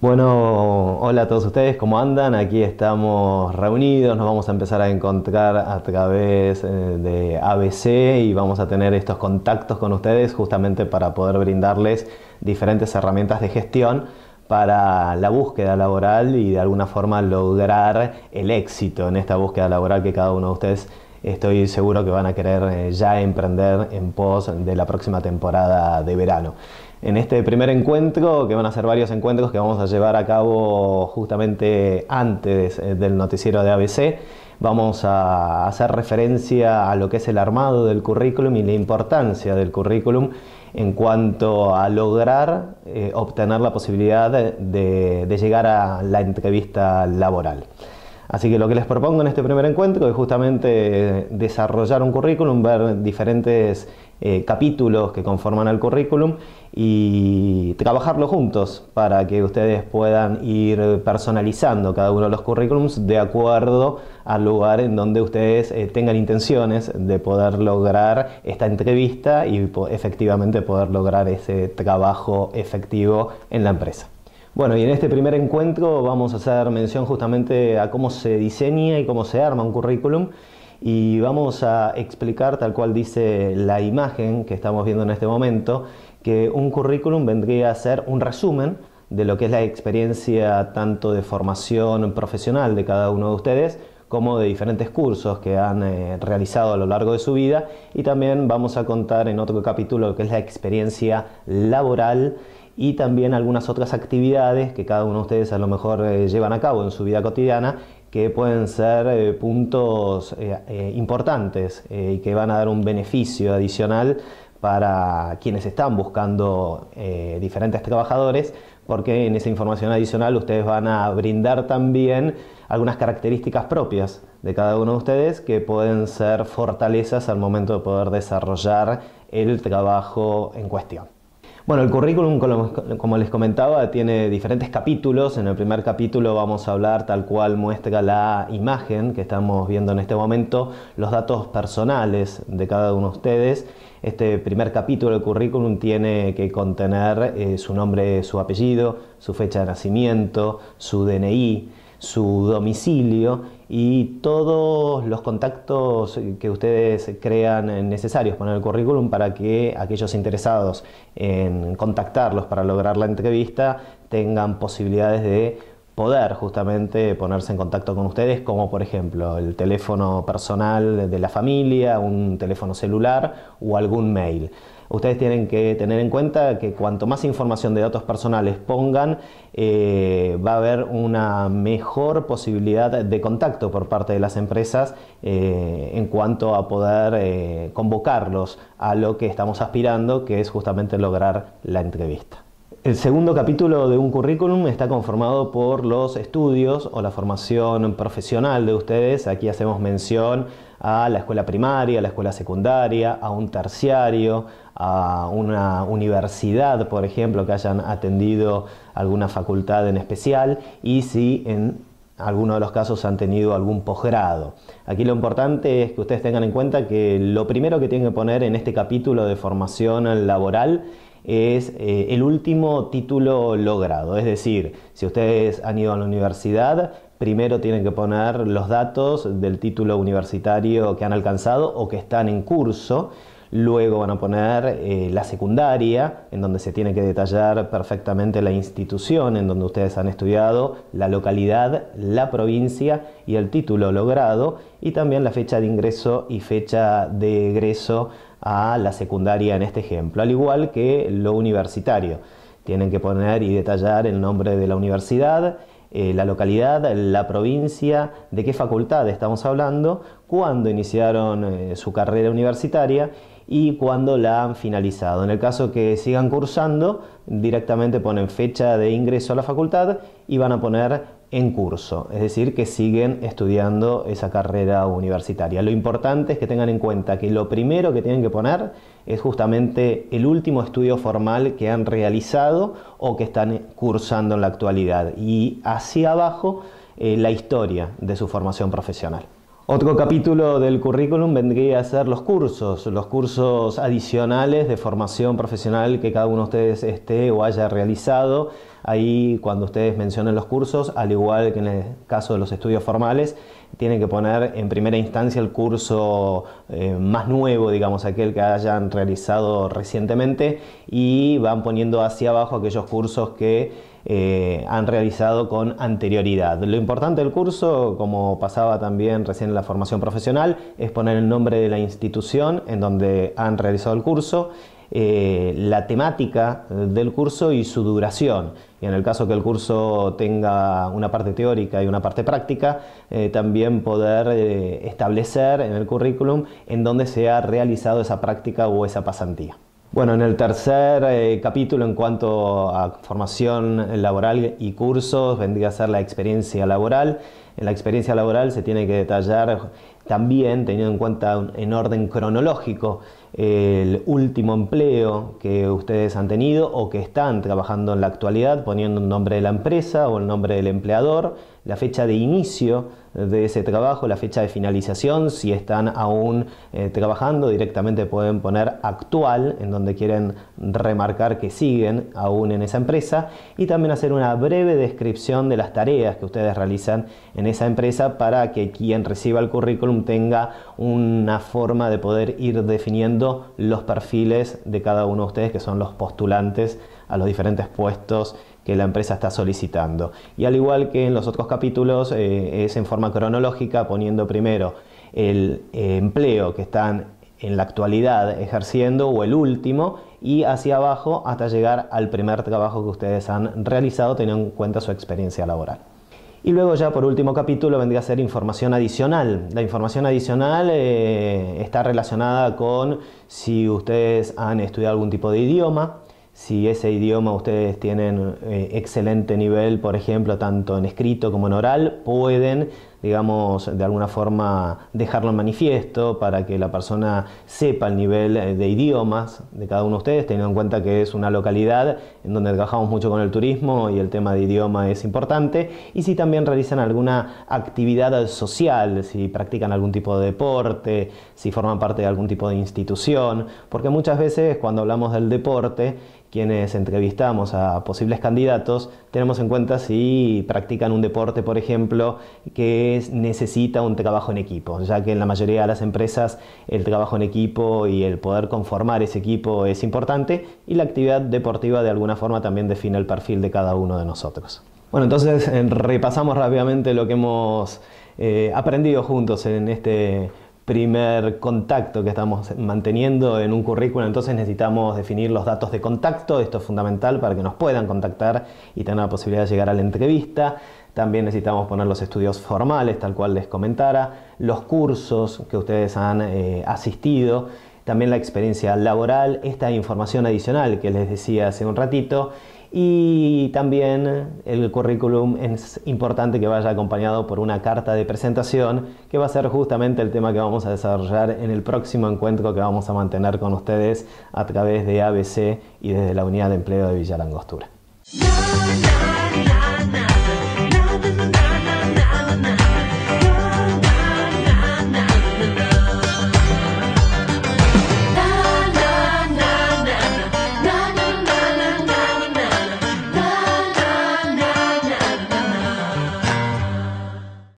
Bueno, hola a todos ustedes, ¿cómo andan? Aquí estamos reunidos, nos vamos a empezar a encontrar a través eh, de ABC y vamos a tener estos contactos con ustedes justamente para poder brindarles diferentes herramientas de gestión para la búsqueda laboral y de alguna forma lograr el éxito en esta búsqueda laboral que cada uno de ustedes estoy seguro que van a querer eh, ya emprender en pos de la próxima temporada de verano. En este primer encuentro, que van a ser varios encuentros que vamos a llevar a cabo justamente antes eh, del noticiero de ABC, vamos a hacer referencia a lo que es el armado del currículum y la importancia del currículum en cuanto a lograr eh, obtener la posibilidad de llegar a la entrevista laboral. Así que lo que les propongo en este primer encuentro es justamente eh, desarrollar un currículum, ver diferentes eh, capítulos que conforman el currículum y trabajarlo juntos para que ustedes puedan ir personalizando cada uno de los currículums de acuerdo al lugar en donde ustedes eh, tengan intenciones de poder lograr esta entrevista y efectivamente poder lograr ese trabajo efectivo en la empresa. Bueno, y en este primer encuentro vamos a hacer mención justamente a cómo se diseña y cómo se arma un currículum y vamos a explicar tal cual dice la imagen que estamos viendo en este momento, que un currículum vendría a ser un resumen de lo que es la experiencia tanto de formación profesional de cada uno de ustedes como de diferentes cursos que han eh, realizado a lo largo de su vida y también vamos a contar en otro capítulo lo que es la experiencia laboral y también algunas otras actividades que cada uno de ustedes a lo mejor eh, llevan a cabo en su vida cotidiana que pueden ser eh, puntos eh, importantes y que van a dar un beneficio adicional para quienes están buscando diferentes trabajadores, porque en esa información adicional ustedes van a brindar también algunas características propias de cada uno de ustedes que pueden ser fortalezas al momento de poder desarrollar el trabajo en cuestión. Bueno, el currículum, como les comentaba, tiene diferentes capítulos. En el primer capítulo vamos a hablar tal cual muestra la imagen que estamos viendo en este momento, los datos personales de cada uno de ustedes. Este primer capítulo del currículum tiene que contener eh, su nombre, su apellido, su fecha de nacimiento, su DNI su domicilio y todos los contactos que ustedes crean necesarios poner el currículum para que aquellos interesados en contactarlos para lograr la entrevista tengan posibilidades de poder justamente ponerse en contacto con ustedes, como por ejemplo el teléfono personal de la familia, un teléfono celular o algún mail ustedes tienen que tener en cuenta que cuanto más información de datos personales pongan, eh, va a haber una mejor posibilidad de contacto por parte de las empresas eh, en cuanto a poder eh, convocarlos a lo que estamos aspirando, que es justamente lograr la entrevista. El segundo capítulo de un currículum está conformado por los estudios o la formación profesional de ustedes. Aquí hacemos mención a la escuela primaria, a la escuela secundaria, a un terciario, a una universidad, por ejemplo, que hayan atendido alguna facultad en especial y si en alguno de los casos han tenido algún posgrado. Aquí lo importante es que ustedes tengan en cuenta que lo primero que tienen que poner en este capítulo de formación laboral es eh, el último título logrado. Es decir, si ustedes han ido a la universidad, primero tienen que poner los datos del título universitario que han alcanzado o que están en curso. Luego van a poner eh, la secundaria, en donde se tiene que detallar perfectamente la institución en donde ustedes han estudiado, la localidad, la provincia y el título logrado, y también la fecha de ingreso y fecha de egreso a la secundaria en este ejemplo, al igual que lo universitario. Tienen que poner y detallar el nombre de la universidad, eh, la localidad, la provincia, de qué facultad estamos hablando, cuándo iniciaron eh, su carrera universitaria y cuándo la han finalizado. En el caso que sigan cursando, directamente ponen fecha de ingreso a la facultad y van a poner en curso, es decir, que siguen estudiando esa carrera universitaria. Lo importante es que tengan en cuenta que lo primero que tienen que poner es justamente el último estudio formal que han realizado o que están cursando en la actualidad y hacia abajo eh, la historia de su formación profesional. Otro capítulo del currículum vendría a ser los cursos, los cursos adicionales de formación profesional que cada uno de ustedes esté o haya realizado. Ahí cuando ustedes mencionen los cursos, al igual que en el caso de los estudios formales, tienen que poner en primera instancia el curso eh, más nuevo, digamos, aquel que hayan realizado recientemente y van poniendo hacia abajo aquellos cursos que eh, han realizado con anterioridad. Lo importante del curso, como pasaba también recién en la formación profesional, es poner el nombre de la institución en donde han realizado el curso, eh, la temática del curso y su duración. Y en el caso que el curso tenga una parte teórica y una parte práctica, eh, también poder establecer en el currículum en donde se ha realizado esa práctica o esa pasantía. Bueno, en el tercer eh, capítulo en cuanto a formación laboral y cursos, vendría a ser la experiencia laboral. En la experiencia laboral se tiene que detallar también, teniendo en cuenta en orden cronológico, el último empleo que ustedes han tenido o que están trabajando en la actualidad, poniendo el nombre de la empresa o el nombre del empleador, la fecha de inicio de ese trabajo, la fecha de finalización, si están aún eh, trabajando, directamente pueden poner actual, en donde quieren remarcar que siguen aún en esa empresa, y también hacer una breve descripción de las tareas que ustedes realizan en esa empresa para que quien reciba el currículum tenga una forma de poder ir definiendo los perfiles de cada uno de ustedes, que son los postulantes a los diferentes puestos que la empresa está solicitando. Y al igual que en los otros capítulos, eh, es en forma cronológica, poniendo primero el eh, empleo que están en la actualidad ejerciendo o el último y hacia abajo hasta llegar al primer trabajo que ustedes han realizado teniendo en cuenta su experiencia laboral. Y luego ya por último capítulo vendría a ser información adicional. La información adicional eh, está relacionada con si ustedes han estudiado algún tipo de idioma, si ese idioma ustedes tienen eh, excelente nivel, por ejemplo, tanto en escrito como en oral, pueden, digamos, de alguna forma dejarlo en manifiesto para que la persona sepa el nivel eh, de idiomas de cada uno de ustedes, teniendo en cuenta que es una localidad en donde trabajamos mucho con el turismo y el tema de idioma es importante, y si también realizan alguna actividad social, si practican algún tipo de deporte, si forman parte de algún tipo de institución, porque muchas veces cuando hablamos del deporte, quienes entrevistamos a posibles candidatos, tenemos en cuenta si practican un deporte, por ejemplo, que necesita un trabajo en equipo, ya que en la mayoría de las empresas el trabajo en equipo y el poder conformar ese equipo es importante y la actividad deportiva de alguna forma también define el perfil de cada uno de nosotros. Bueno, entonces repasamos rápidamente lo que hemos eh, aprendido juntos en este primer contacto que estamos manteniendo en un currículum, entonces necesitamos definir los datos de contacto, esto es fundamental para que nos puedan contactar y tener la posibilidad de llegar a la entrevista. También necesitamos poner los estudios formales, tal cual les comentara, los cursos que ustedes han eh, asistido, también la experiencia laboral, esta información adicional que les decía hace un ratito y también el currículum es importante que vaya acompañado por una carta de presentación, que va a ser justamente el tema que vamos a desarrollar en el próximo encuentro que vamos a mantener con ustedes a través de ABC y desde la Unidad de Empleo de Villalangostura.